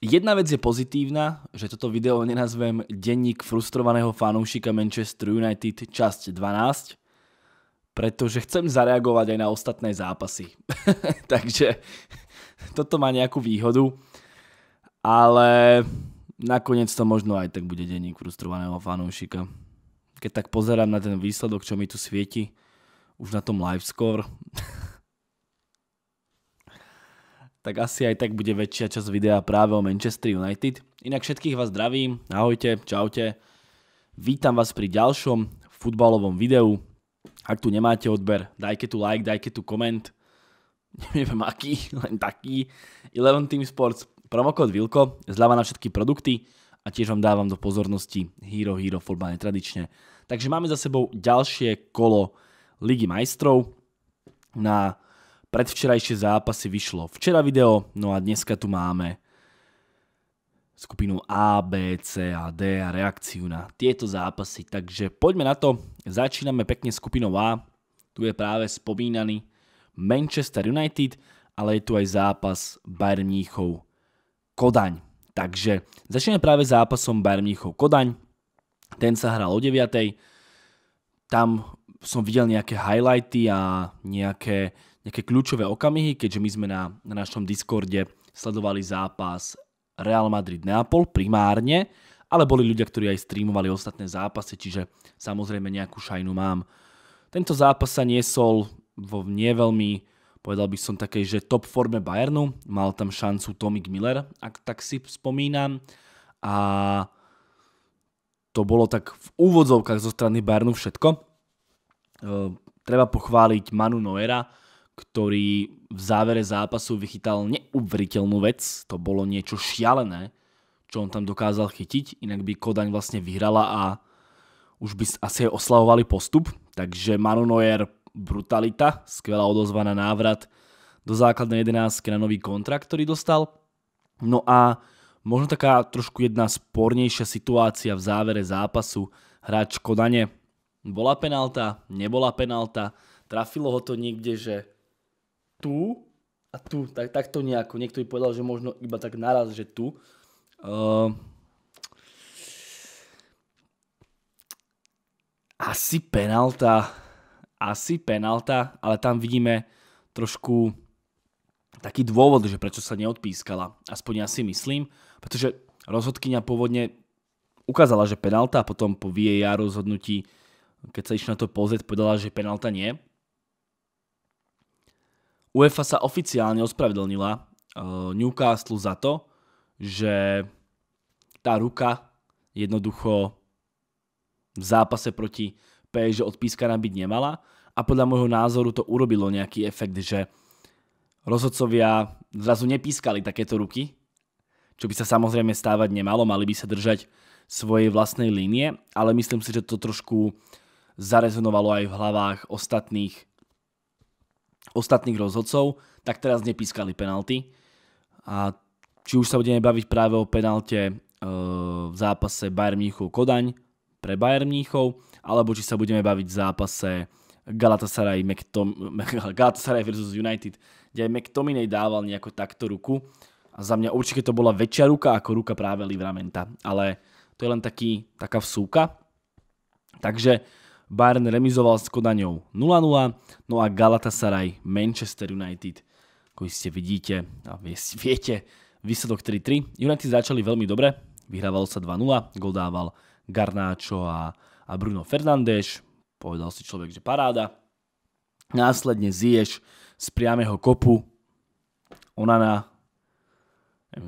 Jedna vec je pozitívna, že toto video nenazvem denník frustrovaného fanúšika Manchester United časť 12, pretože chcem zareagovať aj na ostatné zápasy. Takže toto má nejakú výhodu, ale nakoniec to možno aj tak bude denník frustrovaného fanúšika. Keď tak pozerám na ten výsledok, čo mi tu svieti, už na tom live score, tak asi aj tak bude väčšia časť videa práve o Manchester United. Inak všetkých vás zdravím, ahojte, čaute. Vítam vás pri ďalšom futbalovom videu. Ak tu nemáte odber, dajte tu like, dajte tu koment. Neviem aký, len taký. 11 Team Sports, promokód Vilko, zľava na všetky produkty a tiež vám dávam do pozornosti Hero Hero Football netradične. Takže máme za sebou ďalšie kolo Ligy majstrov. Na predvčerajšie zápasy vyšlo včera video, no a dneska tu máme skupinu A, B, C a D a reakciu na tieto zápasy. Takže poďme na to, začíname pekne skupinou A, tu je práve spomínaný Manchester United, ale je tu aj zápas Bayern Mníchov Kodaň. Takže začneme práve zápasom Bayern Mníchov Kodaň, ten sa hral o 9. Tam som videl nejaké highlighty a nejaké nejaké kľúčové okamihy, keďže my sme na, na našom Discorde sledovali zápas Real Madrid-Neapol primárne, ale boli ľudia, ktorí aj streamovali ostatné zápasy, čiže samozrejme nejakú šajnu mám. Tento zápas sa niesol vo neveľmi, povedal by som takej, že top forme Bayernu. Mal tam šancu Tomik Miller, ak tak si spomínam. A to bolo tak v úvodzovkách zo strany Bayernu všetko. E, treba pochváliť Manu Noera, ktorý v závere zápasu vychytal neuveriteľnú vec. To bolo niečo šialené, čo on tam dokázal chytiť, inak by Kodaň vlastne vyhrala a už by asi aj oslavovali postup. Takže Manu Neuer brutalita, skvelá odozva na návrat do základnej 11 na nový kontrakt, ktorý dostal. No a možno taká trošku jedna spornejšia situácia v závere zápasu. Hráč Kodane bola penalta, nebola penalta, trafilo ho to niekde, že tu a tu, tak, tak to nejako. Niekto by povedal, že možno iba tak naraz, že tu. Uh, asi penalta, asi penalta, ale tam vidíme trošku taký dôvod, že prečo sa neodpískala. Aspoň ja si myslím, pretože rozhodkynia pôvodne ukázala, že penalta a potom po VAR rozhodnutí, keď sa išla na to pozrieť, povedala, že penalta nie. UEFA sa oficiálne ospravedlnila eh, Newcastle za to, že tá ruka jednoducho v zápase proti PSG odpískaná byť nemala a podľa môjho názoru to urobilo nejaký efekt, že rozhodcovia zrazu nepískali takéto ruky, čo by sa samozrejme stávať nemalo, mali by sa držať svojej vlastnej línie, ale myslím si, že to trošku zarezonovalo aj v hlavách ostatných ostatných rozhodcov, tak teraz nepískali penalty. A či už sa budeme baviť práve o penalte e, v zápase Bayern Mníchov Kodaň pre Bayern Mníchov, alebo či sa budeme baviť v zápase Galatasaray, McTom- Galatasaray versus United, kde aj McTominay dával nejako takto ruku. A za mňa určite to bola väčšia ruka ako ruka práve Livramenta. Ale to je len taký, taká vsúka. Takže Bayern remizoval s Kodaňou 0-0, no a Galatasaray Manchester United, ako ste vidíte a viete, výsledok 3-3. United začali veľmi dobre, vyhrávalo sa 2-0, gol dával Garnáčo a, a Bruno Fernández, povedal si človek, že paráda. Následne Ziyech z priamého kopu, Onana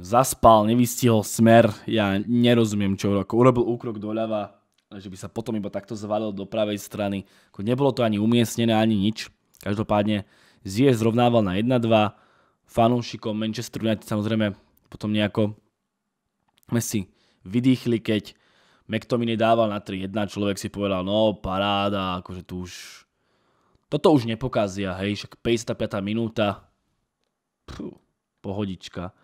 zaspal, nevystihol smer, ja nerozumiem, čo ako urobil úkrok doľava, že by sa potom iba takto zvalil do pravej strany. Ako nebolo to ani umiestnené, ani nič. Každopádne Zie zrovnával na 1-2, fanúšikom Manchester United samozrejme potom nejako sme si vydýchli, keď McTominay dával na 3-1, človek si povedal, no paráda, akože tu už... Toto už nepokazia, hej, však 55. minúta, Pfú, pohodička.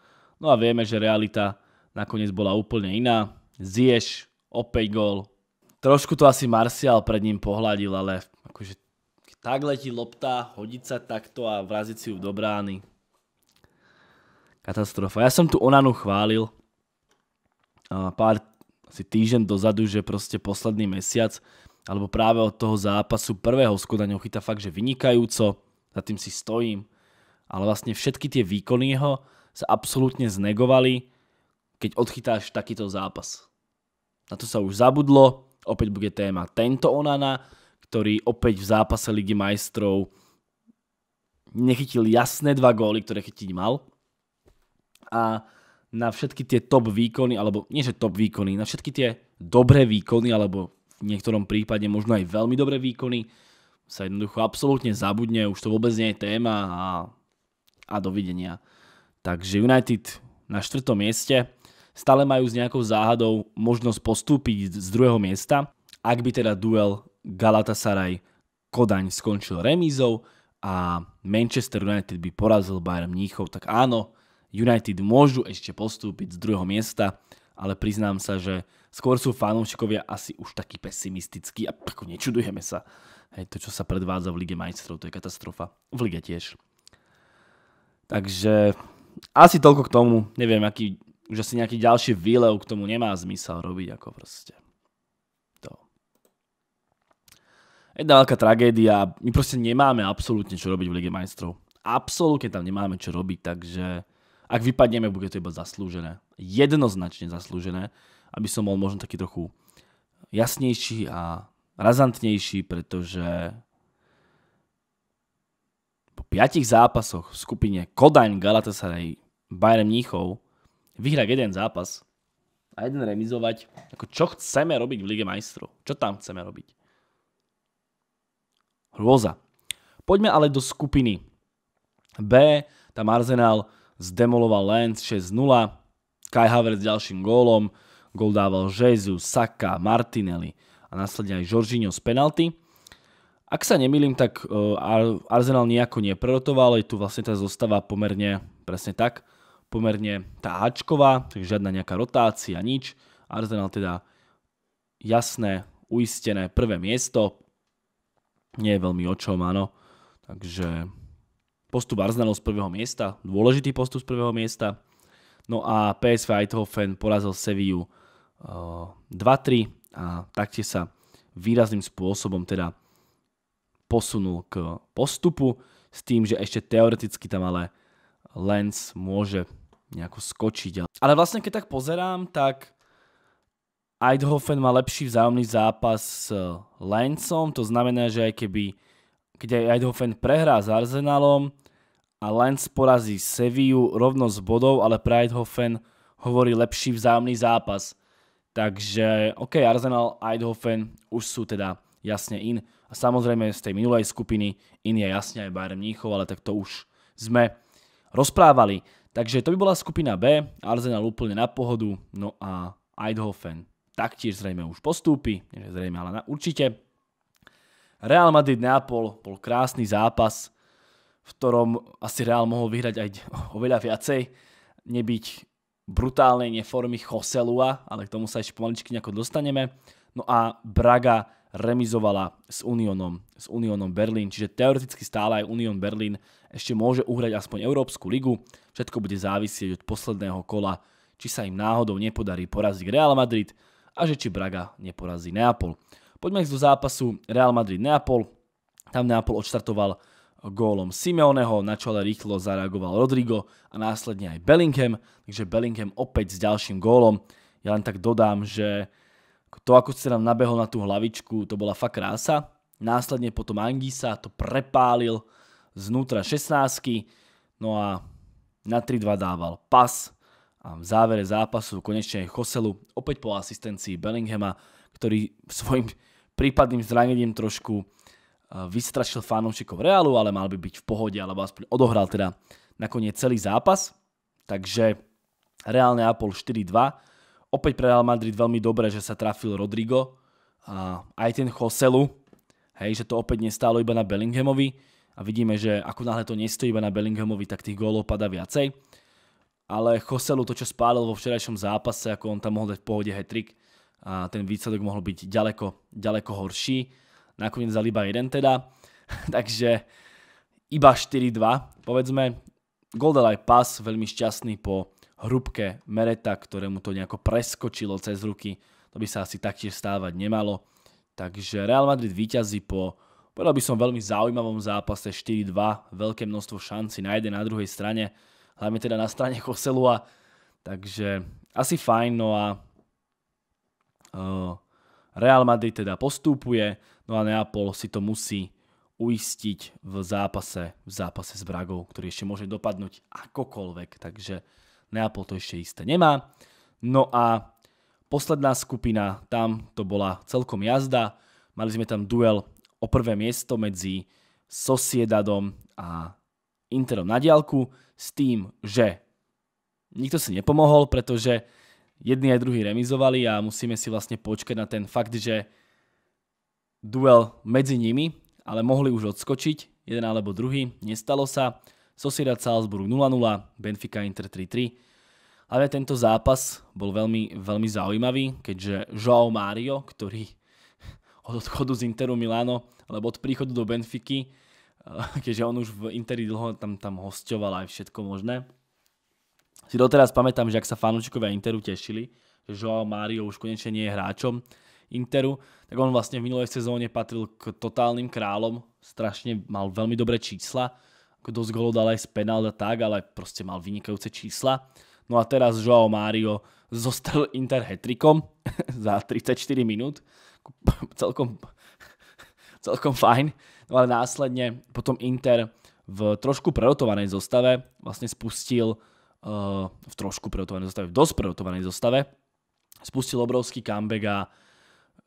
No a vieme, že realita nakoniec bola úplne iná. Zieš, opäť gol, Trošku to asi Marcial pred ním pohľadil, ale akože tak letí lopta, hodiť sa takto a vraziť si ju do brány. Katastrofa. Ja som tu Onanu chválil pár asi týždeň dozadu, že proste posledný mesiac alebo práve od toho zápasu prvého skoda Kodaňou chytá fakt, že vynikajúco, za tým si stojím, ale vlastne všetky tie výkony jeho sa absolútne znegovali, keď odchytáš takýto zápas. Na to sa už zabudlo, opäť bude téma tento Onana, ktorý opäť v zápase Ligy majstrov nechytil jasné dva góly, ktoré chytiť mal. A na všetky tie top výkony, alebo nie že top výkony, na všetky tie dobré výkony, alebo v niektorom prípade možno aj veľmi dobré výkony, sa jednoducho absolútne zabudne, už to vôbec nie je téma a, a dovidenia. Takže United na štvrtom mieste, stále majú s nejakou záhadou možnosť postúpiť z druhého miesta, ak by teda duel Galatasaray Kodaň skončil remízou a Manchester United by porazil Bayern Mníchov, tak áno, United môžu ešte postúpiť z druhého miesta, ale priznám sa, že skôr sú fanúšikovia asi už takí pesimistickí a ako nečudujeme sa. Hej, to, čo sa predvádza v Lige majstrov, to je katastrofa. V Lige tiež. Takže asi toľko k tomu. Neviem, aký už asi nejaký ďalší výlev k tomu nemá zmysel robiť ako proste. To. Jedna veľká tragédia. My proste nemáme absolútne čo robiť v Lige majstrov. Absolútne tam nemáme čo robiť, takže ak vypadneme, bude to iba zaslúžené. Jednoznačne zaslúžené, aby som bol možno taký trochu jasnejší a razantnejší, pretože po piatich zápasoch v skupine Kodaň, Galatasaray, Bayern Mníchov vyhrať jeden zápas a jeden remizovať, ako čo chceme robiť v Lige majstrov? Čo tam chceme robiť? Hrôza. Poďme ale do skupiny B. Tam Arsenal zdemoloval Lens 6-0. Kai Havertz ďalším gólom. Gól dával Jesus, Saka, Martinelli a následne aj Jorginho z penalty. Ak sa nemýlim, tak e, Arsenal nejako neprerotoval, ale tu vlastne tá zostáva pomerne presne tak pomerne tá háčková, takže žiadna nejaká rotácia, nič. Arsenal teda jasné, uistené prvé miesto. Nie je veľmi o čom, áno. Takže postup Arsenalu z prvého miesta, dôležitý postup z prvého miesta. No a PSV Eindhoven porazil Sevillu 2-3 eh, a taktiež sa výrazným spôsobom teda posunul k postupu s tým, že ešte teoreticky tam ale Lens môže nejako skočiť. Ale vlastne keď tak pozerám, tak Eidhofen má lepší vzájomný zápas s eh, Lensom, to znamená, že aj keby keď aj Eidhofen prehrá s Arsenalom a Lens porazí Seviu rovno s bodov, ale pre Eidhofen hovorí lepší vzájomný zápas. Takže OK, Arsenal, Eidhofen už sú teda jasne in. A samozrejme z tej minulej skupiny in je jasne aj Bayern Mníchov, ale tak to už sme rozprávali. Takže to by bola skupina B, Arsenal úplne na pohodu, no a Eidhofen taktiež zrejme už postúpi, nie zrejme, ale na, určite. Real Madrid Neapol bol krásny zápas, v ktorom asi Real mohol vyhrať aj oveľa viacej, nebyť brutálnej neformy Choselua, ale k tomu sa ešte pomaličky nejako dostaneme. No a Braga remizovala s Unionom, s Unionom Berlín, čiže teoreticky stále aj Union Berlin ešte môže uhrať aspoň Európsku ligu. Všetko bude závisieť od posledného kola, či sa im náhodou nepodarí poraziť Real Madrid a že či Braga neporazí Neapol. Poďme do zápasu Real Madrid-Neapol. Tam Neapol odštartoval gólom Simeoneho, na čele rýchlo zareagoval Rodrigo a následne aj Bellingham, takže Bellingham opäť s ďalším gólom. Ja len tak dodám, že to, ako sa nám nabehol na tú hlavičku, to bola fakt krása. Následne potom Angisa to prepálil znútra 16 no a na 3-2 dával pas a v závere zápasu konečne aj Choselu, opäť po asistencii Bellinghama, ktorý svojim prípadným zranením trošku e, vystrašil fanúšikov Realu, ale mal by byť v pohode, alebo aspoň odohral teda nakoniec celý zápas. Takže Real Neapol 4-2 Opäť pre Real Madrid veľmi dobre, že sa trafil Rodrigo a aj ten Joselu, hej, že to opäť nestálo iba na Bellinghamovi a vidíme, že ako náhle to nestojí iba na Bellinghamovi, tak tých gólov padá viacej. Ale Joselu to, čo spálil vo včerajšom zápase, ako on tam mohol dať v pohode hat a ten výsledok mohol byť ďaleko, ďaleko horší. Nakoniec dal iba jeden teda, takže iba 4-2, povedzme. Goldel aj pas, veľmi šťastný po hrubke Mereta, ktorému to nejako preskočilo cez ruky. To by sa asi taktiež stávať nemalo. Takže Real Madrid vyťazí po, povedal by som, veľmi zaujímavom zápase 4-2. Veľké množstvo šanci na jednej, na druhej strane. Hlavne teda na strane Koselua. Takže asi fajn, no a uh, Real Madrid teda postupuje, no a Neapol si to musí uistiť v zápase, v zápase s Bragou, ktorý ešte môže dopadnúť akokoľvek. Takže Neapol no to ešte isté nemá. No a posledná skupina, tam to bola celkom jazda. Mali sme tam duel o prvé miesto medzi Sosiedadom a Interom na diálku s tým, že nikto si nepomohol, pretože jedni aj druhí remizovali a musíme si vlastne počkať na ten fakt, že duel medzi nimi, ale mohli už odskočiť, jeden alebo druhý, nestalo sa. Sociedad Salzburg 0-0, Benfica Inter 3-3. Ale tento zápas bol veľmi, veľmi zaujímavý, keďže João Mário, ktorý od odchodu z Interu Milano, alebo od príchodu do Benfiky, keďže on už v Interi dlho tam, tam hosťoval aj všetko možné. Si doteraz pamätám, že ak sa fanúčikovia Interu tešili, že João Mário už konečne nie je hráčom Interu, tak on vlastne v minulej sezóne patril k totálnym králom, strašne mal veľmi dobré čísla, dosť golov dal aj z penálda tak, ale proste mal vynikajúce čísla. No a teraz Joao Mario zostal Inter hetrikom za 34 minút. celkom, celkom fajn. No ale následne potom Inter v trošku prerotovanej zostave vlastne spustil uh, v trošku prerotovanej zostave, v dosť prerotovanej zostave spustil obrovský comeback a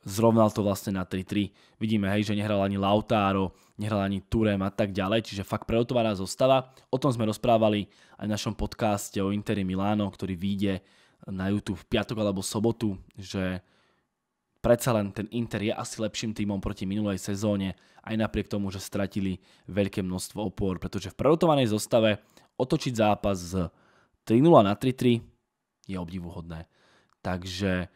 zrovnal to vlastne na 3-3. Vidíme, hej, že nehral ani Lautaro, nehral ani Turem a tak ďalej, čiže fakt preotovaná zostava. O tom sme rozprávali aj v našom podcaste o Interi Milano, ktorý vyjde na YouTube v piatok alebo sobotu, že predsa len ten Inter je asi lepším týmom proti minulej sezóne, aj napriek tomu, že stratili veľké množstvo opor, pretože v prerotovanej zostave otočiť zápas z 3-0 na 3-3 je obdivuhodné. Takže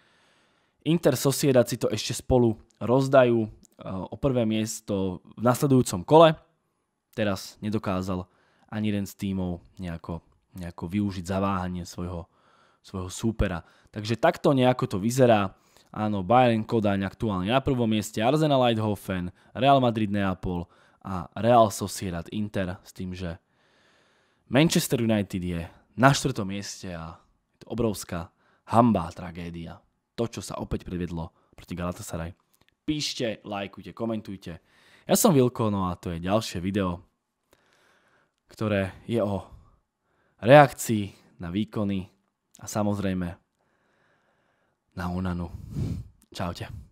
Inter Sociedad si to ešte spolu rozdajú eh, o prvé miesto v nasledujúcom kole. Teraz nedokázal ani jeden z tímov nejako, nejako využiť zaváhanie svojho, svojho súpera. Takže takto nejako to vyzerá. Áno, Bayern Kodaň aktuálne na prvom mieste, Arsenal Leidhofen, Real Madrid Neapol a Real Sociedad Inter s tým, že Manchester United je na štvrtom mieste a je to obrovská hamba, tragédia to, čo sa opäť predvedlo proti Galatasaray. Píšte, lajkujte, komentujte. Ja som Vilko, no a to je ďalšie video, ktoré je o reakcii na výkony a samozrejme na Unanu. Čaute.